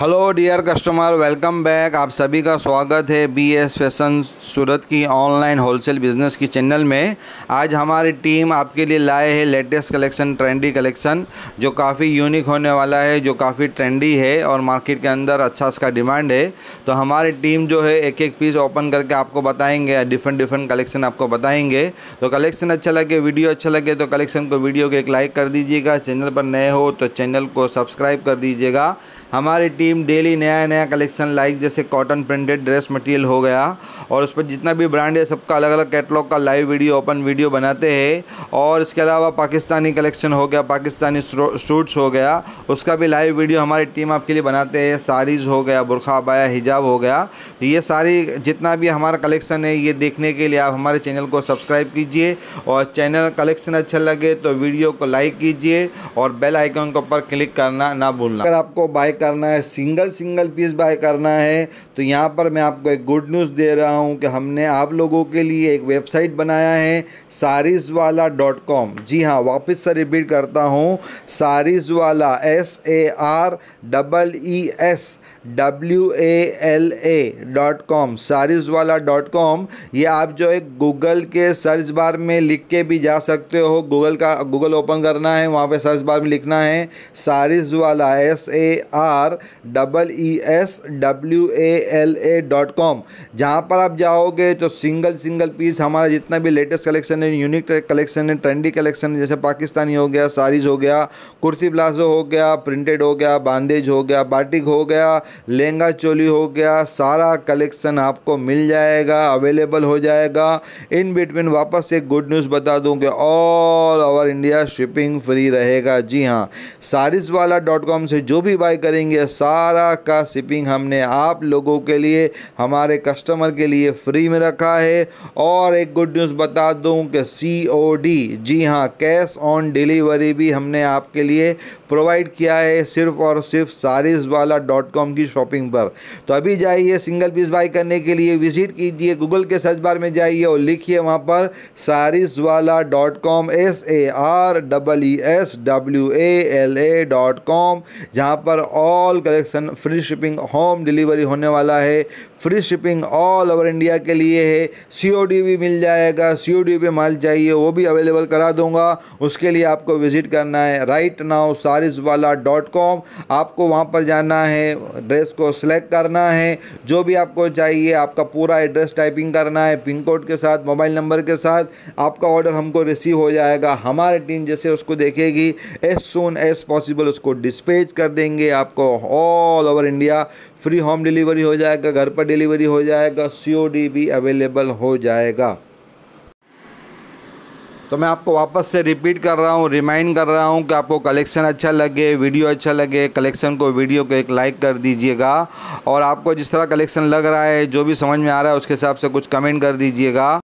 hello dear customer welcome back आप सभी का स्वागत है बी एस फैशन सूरत की ऑनलाइन होलसेल बिज़नेस की चैनल में आज हमारी टीम आपके लिए लाए है लेटेस्ट कलेक्शन ट्रेंडी कलेक्शन जो काफ़ी यूनिक होने वाला है जो काफ़ी ट्रेंडी है और मार्केट के अंदर अच्छा इसका डिमांड है तो हमारी टीम जो है एक एक पीस ओपन करके आपको बताएंगे डिफरेंट डिफरेंट कलेक्शन आपको बताएँगे तो कलेक्शन अच्छा लगे वीडियो अच्छा लगे तो कलेक्शन को वीडियो को एक लाइक कर दीजिएगा चैनल पर नए हो तो चैनल को सब्सक्राइब कर दीजिएगा हमारी टीम डेली नया नया कलेक्शन लाइक जैसे कॉटन प्रिंटेड ड्रेस मटेरियल हो गया और उस पर जितना भी ब्रांड है सबका अलग अलग कैटलॉग का लाइव वीडियो ओपन वीडियो बनाते हैं और इसके अलावा पाकिस्तानी कलेक्शन हो गया पाकिस्तानी सूट्स हो गया उसका भी लाइव वीडियो हमारी टीम आपके लिए बनाते हैं साड़ीज़ हो गया बुरखा बाया हिजाब हो गया ये सारी जितना भी हमारा कलेक्शन है ये देखने के लिए आप हमारे चैनल को सब्सक्राइब कीजिए और चैनल कलेक्शन अच्छा लगे तो वीडियो को लाइक कीजिए और बेल आइकन के ऊपर क्लिक करना ना भूलना अगर आपको बाइक करना है सिंगल सिंगल पीस बाय करना है तो यहाँ पर मैं आपको एक गुड न्यूज़ दे रहा हूँ कि हमने आप लोगों के लिए एक वेबसाइट बनाया है सारिस वाला डॉट कॉम जी हाँ वापस से रिपीट करता हूँ सारिस वाला S A R double e E e S W A L A dot com sarees वाला डॉट कॉम ये आप जो है गूगल के सर्च बार में लिख के भी जा सकते हो गूगल का गूगल ओपन करना है वहाँ पे सर्च बार में लिखना है सारिस वाला S A R R double E S W A L A dot com जहाँ पर आप जाओगे तो सिंगल सिंगल पीस हमारा जितना भी लेटेस्ट कलेक्शन है यूनिक कलेक्शन है ट्रेंडी कलेक्शन है जैसे पाकिस्तानी हो गया साड़ीज हो गया कुर्ती प्लाजो हो गया प्रिंटेड हो गया बांदेज हो गया बाटिक हो गया लहंगा चोली हो गया सारा कलेक्शन आपको मिल जाएगा अवेलेबल हो जाएगा इन बिटवीन वापस एक गुड न्यूज़ बता दूँ कि all over India shipping free रहेगा जी हाँ साड़ीज वाला डॉट कॉम से जो भी बाई करेंगे करेंगे सारा का शिपिंग हमने आप लोगों के लिए हमारे कस्टमर के लिए फ्री में रखा है और एक गुड न्यूज़ बता दूं कि सी ओ डी जी हाँ कैश ऑन डिलीवरी भी हमने आपके लिए प्रोवाइड किया है सिर्फ और सिर्फ सारिस वाला डॉट कॉम की शॉपिंग पर तो अभी जाइए सिंगल पीस बाई करने के लिए विजिट कीजिए गूगल के सर्च बार में जाइए और लिखिए वहाँ पर सारिस वाला dot com S A R double E S W A L A dot com जहाँ पर और all collection free shipping home delivery होने वाला है free shipping all over India के लिए है सी भी मिल जाएगा सी ओ पे माल चाहिए वो भी अवेलेबल करा दूंगा उसके लिए आपको विज़िट करना है राइट नाउ सारिस वाला डॉट कॉम आपको वहाँ पर जाना है ड्रेस को सिलेक्ट करना है जो भी आपको चाहिए आपका पूरा एड्रेस टाइपिंग करना है पिन कोड के साथ मोबाइल नंबर के साथ आपका ऑर्डर हमको रिसीव हो जाएगा हमारी टीम जैसे उसको देखेगी एज सुन एज पॉसिबल उसको डिस्पेज कर देंगे आपको आपको all over India free home delivery हो जाएगा घर पर डिलीवरी हो जाएगा सी भी अवेलेबल हो जाएगा तो मैं आपको वापस से रिपीट कर रहा हूँ रिमाइंड कर रहा हूँ कि आपको कलेक्शन अच्छा लगे वीडियो अच्छा लगे कलेक्शन को वीडियो को एक लाइक कर दीजिएगा और आपको जिस तरह कलेक्शन लग रहा है जो भी समझ में आ रहा है उसके हिसाब से कुछ कमेंट कर दीजिएगा